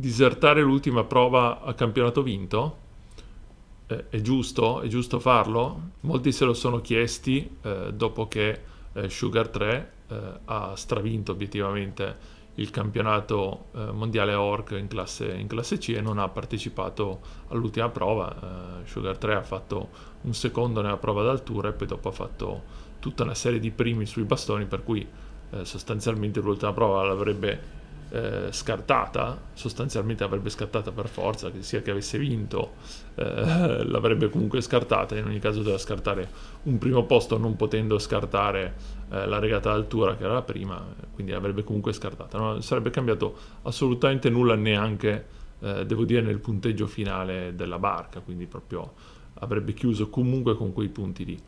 disertare l'ultima prova a campionato vinto? Eh, è, giusto? è giusto? farlo? Molti se lo sono chiesti eh, dopo che eh, Sugar 3 eh, ha stravinto obiettivamente il campionato eh, mondiale Orc in classe, in classe, C e non ha partecipato all'ultima prova. Sugar 3 ha fatto un secondo nella prova d'altura e poi dopo ha fatto tutta una serie di primi sui bastoni per cui sostanzialmente l'ultima prova l'avrebbe eh, scartata, sostanzialmente avrebbe scartata per forza, che sia che avesse vinto, eh, l'avrebbe comunque scartata, in ogni caso doveva scartare un primo posto non potendo scartare eh, la regata d'altura che era la prima, quindi l'avrebbe comunque scartata, non sarebbe cambiato assolutamente nulla neanche, eh, devo dire, nel punteggio finale della barca, quindi proprio avrebbe chiuso comunque con quei punti lì.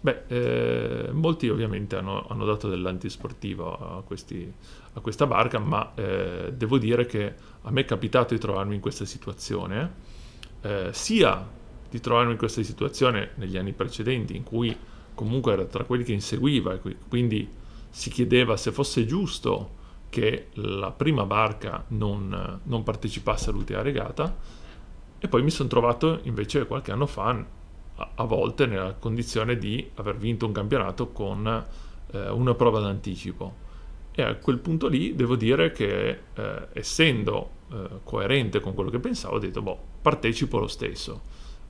Beh, eh, molti ovviamente hanno, hanno dato dell'antisportivo a, questi, a questa barca, ma eh, devo dire che a me è capitato di trovarmi in questa situazione, eh, sia di trovarmi in questa situazione negli anni precedenti, in cui comunque era tra quelli che inseguiva, e quindi si chiedeva se fosse giusto che la prima barca non, non partecipasse all'ultima regata, e poi mi sono trovato invece qualche anno fa a volte nella condizione di aver vinto un campionato con eh, una prova d'anticipo. E a quel punto lì devo dire che eh, essendo eh, coerente con quello che pensavo, ho detto, boh, partecipo lo stesso.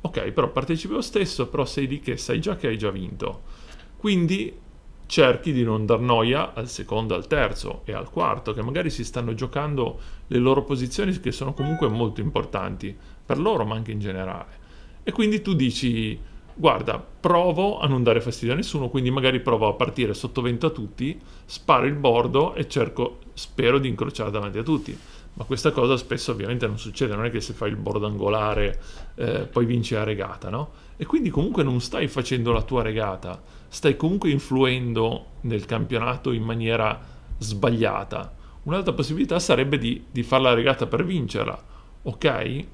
Ok, però partecipi lo stesso, però sei lì che sai già che hai già vinto. Quindi cerchi di non dar noia al secondo, al terzo e al quarto, che magari si stanno giocando le loro posizioni che sono comunque molto importanti per loro, ma anche in generale. E quindi tu dici, guarda, provo a non dare fastidio a nessuno, quindi magari provo a partire sottovento a tutti, sparo il bordo e cerco, spero di incrociare davanti a tutti. Ma questa cosa spesso ovviamente non succede, non è che se fai il bordo angolare eh, poi vinci la regata, no? E quindi comunque non stai facendo la tua regata, stai comunque influendo nel campionato in maniera sbagliata. Un'altra possibilità sarebbe di, di fare la regata per vincerla. Ok, eh,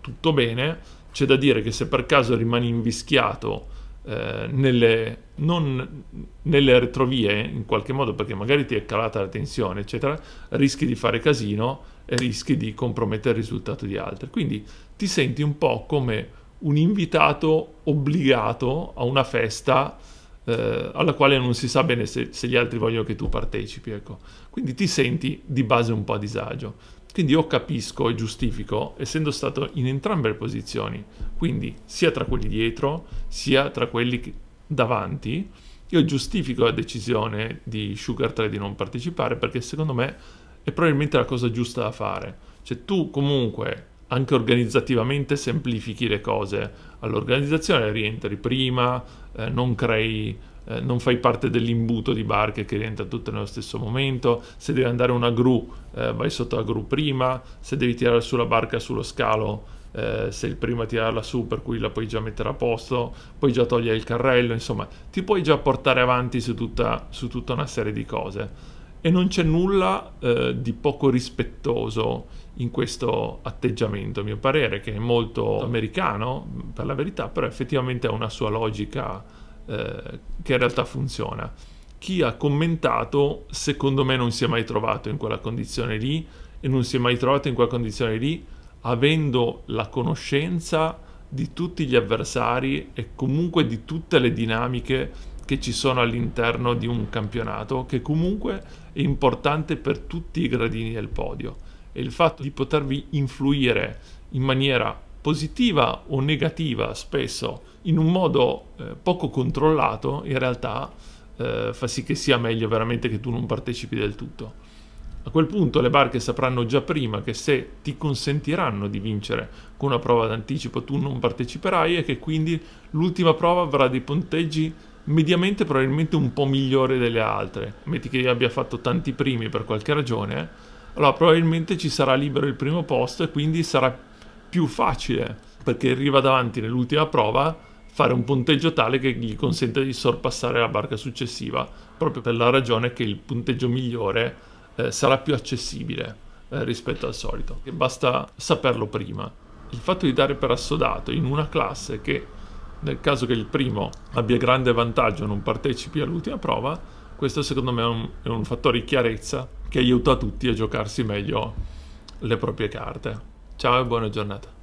tutto bene, c'è da dire che se per caso rimani invischiato eh, nelle, non, nelle retrovie, in qualche modo perché magari ti è calata la tensione, eccetera, rischi di fare casino e rischi di compromettere il risultato di altri. Quindi ti senti un po' come un invitato obbligato a una festa eh, alla quale non si sa bene se, se, gli altri vogliono che tu partecipi. Ecco. Quindi ti senti di base un po' a disagio. Quindi io capisco e giustifico, essendo stato in entrambe le posizioni, quindi sia tra quelli dietro, sia tra quelli davanti, io giustifico la decisione di Sugar 3 di non partecipare perché secondo me è probabilmente la cosa giusta da fare. Cioè tu comunque anche organizzativamente semplifichi le cose all'organizzazione, rientri prima, eh, non crei eh, non fai parte dell'imbuto di barche che rientra tutte nello stesso momento, se devi andare una gru eh, vai sotto la gru prima, se devi tirare su la barca sullo scalo eh, sei il primo a tirarla su per cui la puoi già mettere a posto, puoi già togliere il carrello, insomma ti puoi già portare avanti su tutta, su tutta una serie di cose. E non c'è nulla eh, di poco rispettoso in questo atteggiamento, a mio parere, che è molto americano per la verità, però effettivamente ha una sua logica eh, che in realtà funziona. Chi ha commentato, secondo me, non si è mai trovato in quella condizione lì e non si è mai trovato in quella condizione lì avendo la conoscenza di tutti gli avversari e comunque di tutte le dinamiche che ci sono all'interno di un campionato che comunque è importante per tutti i gradini del podio e il fatto di potervi influire in maniera positiva o negativa spesso in un modo eh, poco controllato in realtà eh, fa sì che sia meglio veramente che tu non partecipi del tutto. A quel punto le barche sapranno già prima che se ti consentiranno di vincere con una prova d'anticipo tu non parteciperai e che quindi l'ultima prova avrà dei punteggi mediamente probabilmente un po' migliori delle altre. Metti che io abbia fatto tanti primi per qualche ragione, allora probabilmente ci sarà libero il primo posto e quindi sarà più facile perché arriva davanti nell'ultima prova fare un punteggio tale che gli consente di sorpassare la barca successiva, proprio per la ragione che il punteggio migliore eh, sarà più accessibile eh, rispetto al solito, e basta saperlo prima. Il fatto di dare per assodato in una classe che nel caso che il primo abbia grande vantaggio non partecipi all'ultima prova, questo secondo me è un, è un fattore di chiarezza che aiuta tutti a giocarsi meglio le proprie carte. Ciao e buona giornata.